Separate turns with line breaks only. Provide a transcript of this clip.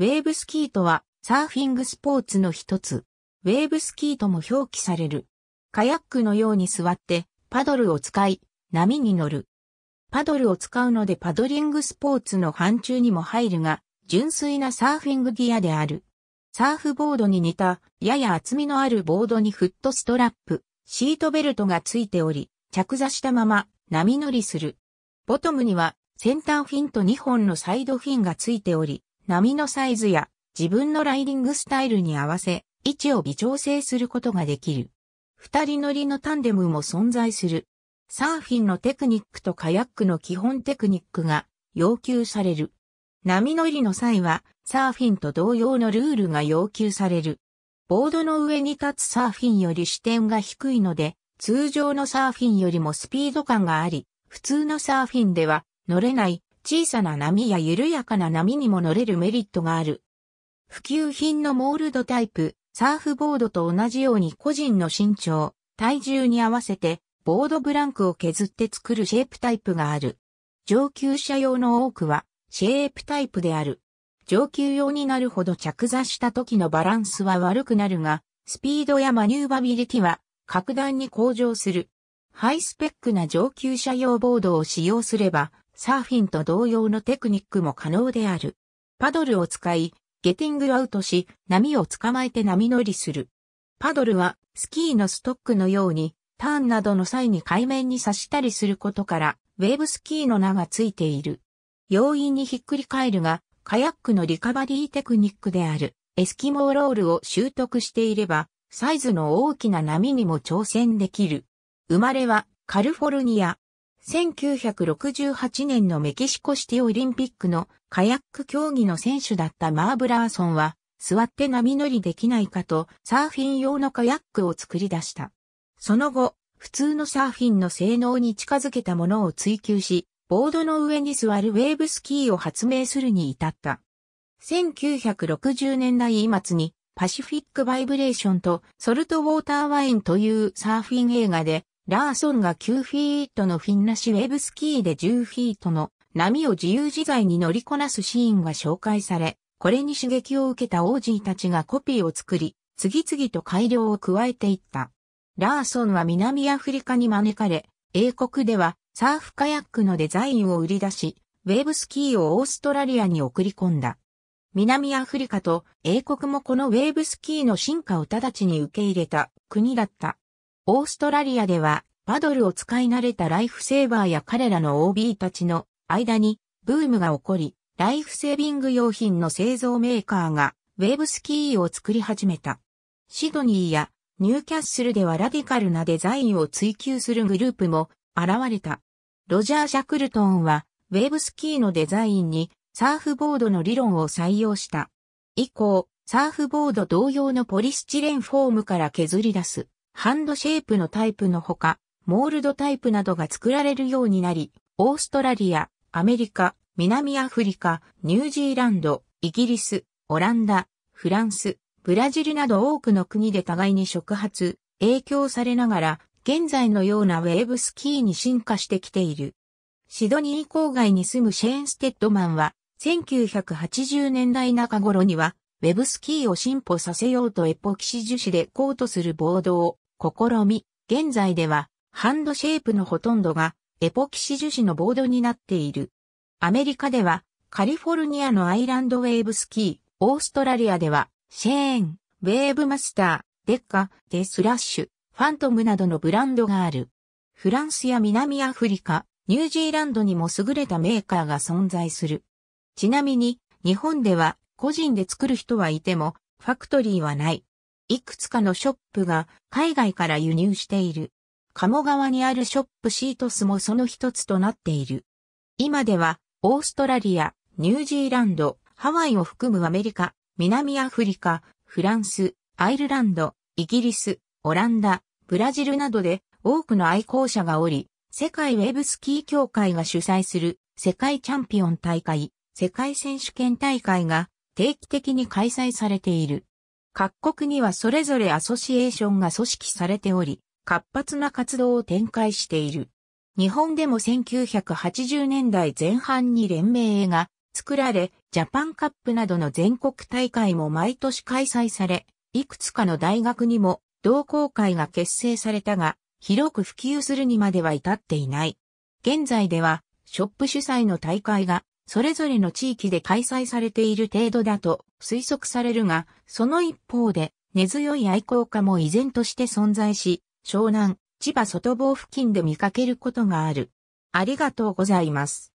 ウェーブスキーとは、サーフィングスポーツの一つ。ウェーブスキーとも表記される。カヤックのように座って、パドルを使い、波に乗る。パドルを使うのでパドリングスポーツの範疇にも入るが、純粋なサーフィングギアである。サーフボードに似た、やや厚みのあるボードにフットストラップ、シートベルトがついており、着座したまま波乗りする。ボトムには先端フィンと2本のサイドフィンがついており、波のサイズや自分のライディングスタイルに合わせ、位置を微調整することができる。二人乗りのタンデムも存在する。サーフィンのテクニックとカヤックの基本テクニックが要求される。波乗りの際は、サーフィンと同様のルールが要求される。ボードの上に立つサーフィンより視点が低いので、通常のサーフィンよりもスピード感があり、普通のサーフィンでは乗れない小さな波や緩やかな波にも乗れるメリットがある。普及品のモールドタイプ、サーフボードと同じように個人の身長、体重に合わせて、ボードブランクを削って作るシェイプタイプがある。上級者用の多くは、シェイプタイプである。上級用になるほど着座した時のバランスは悪くなるが、スピードやマニューバビリティは格段に向上する。ハイスペックな上級者用ボードを使用すれば、サーフィンと同様のテクニックも可能である。パドルを使い、ゲティングアウトし、波を捕まえて波乗りする。パドルは、スキーのストックのように、ターンなどの際に海面に刺したりすることから、ウェーブスキーの名がついている。容易にひっくり返るが、カヤックのリカバリーテクニックである、エスキモーロールを習得していれば、サイズの大きな波にも挑戦できる。生まれは、カルフォルニア、1968年のメキシコシティオリンピックのカヤック競技の選手だったマーブラーソンは、座って波乗りできないかとサーフィン用のカヤックを作り出した。その後、普通のサーフィンの性能に近づけたものを追求し、ボードの上に座るウェーブスキーを発明するに至った。1960年代末にパシフィックバイブレーションとソルトウォーターワインというサーフィン映画でラーソンが9フィートのフィンなしウェブスキーで10フィートの波を自由自在に乗りこなすシーンが紹介され、これに刺激を受けたオージーたちがコピーを作り、次々と改良を加えていった。ラーソンは南アフリカに招かれ、英国ではサーフカヤックのデザインを売り出し、ウェーブスキーをオーストラリアに送り込んだ。南アフリカと英国もこのウェーブスキーの進化を直ちに受け入れた国だった。オーストラリアでは、パドルを使い慣れたライフセーバーや彼らの OB たちの間にブームが起こり、ライフセービング用品の製造メーカーがウェーブスキーを作り始めた。シドニーやニューキャッスルではラディカルなデザインを追求するグループも現れた。ロジャー・シャクルトンはウェーブスキーのデザインにサーフボードの理論を採用した。以降、サーフボード同様のポリスチレンフォームから削り出すハンドシェイプのタイプのほか、モールドタイプなどが作られるようになり、オーストラリア、アメリカ、南アフリカ、ニュージーランド、イギリス、オランダ、フランス、ブラジルなど多くの国で互いに触発、影響されながら、現在のようなウェーブスキーに進化してきている。シドニー郊外に住むシェーン・ステッドマンは、1980年代中頃には、ウェブスキーを進歩させようとエポキシ樹脂でコートするボードを試み、現在ではハンドシェイプのほとんどがエポキシ樹脂のボードになっている。アメリカではカリフォルニアのアイランドウェーブスキー、オーストラリアではシェーン、ウェーブマスター、デッカ、デスラッシュ、ファントムなどのブランドがある。フランスや南アフリカ、ニュージーランドにも優れたメーカーが存在する。ちなみに、日本では個人で作る人はいても、ファクトリーはない。いくつかのショップが海外から輸入している。鴨川にあるショップシートスもその一つとなっている。今では、オーストラリア、ニュージーランド、ハワイを含むアメリカ、南アフリカ、フランス、アイルランド、イギリス、オランダ、ブラジルなどで多くの愛好者がおり、世界ウェブスキー協会が主催する世界チャンピオン大会、世界選手権大会が定期的に開催されている。各国にはそれぞれアソシエーションが組織されており、活発な活動を展開している。日本でも1980年代前半に連盟が作られ、ジャパンカップなどの全国大会も毎年開催され、いくつかの大学にも同好会が結成されたが、広く普及するにまでは至っていない。現在では、ショップ主催の大会がそれぞれの地域で開催されている程度だと推測されるが、その一方で根強い愛好家も依然として存在し、湘南、千葉外房付近で見かけることがある。ありがとうございます。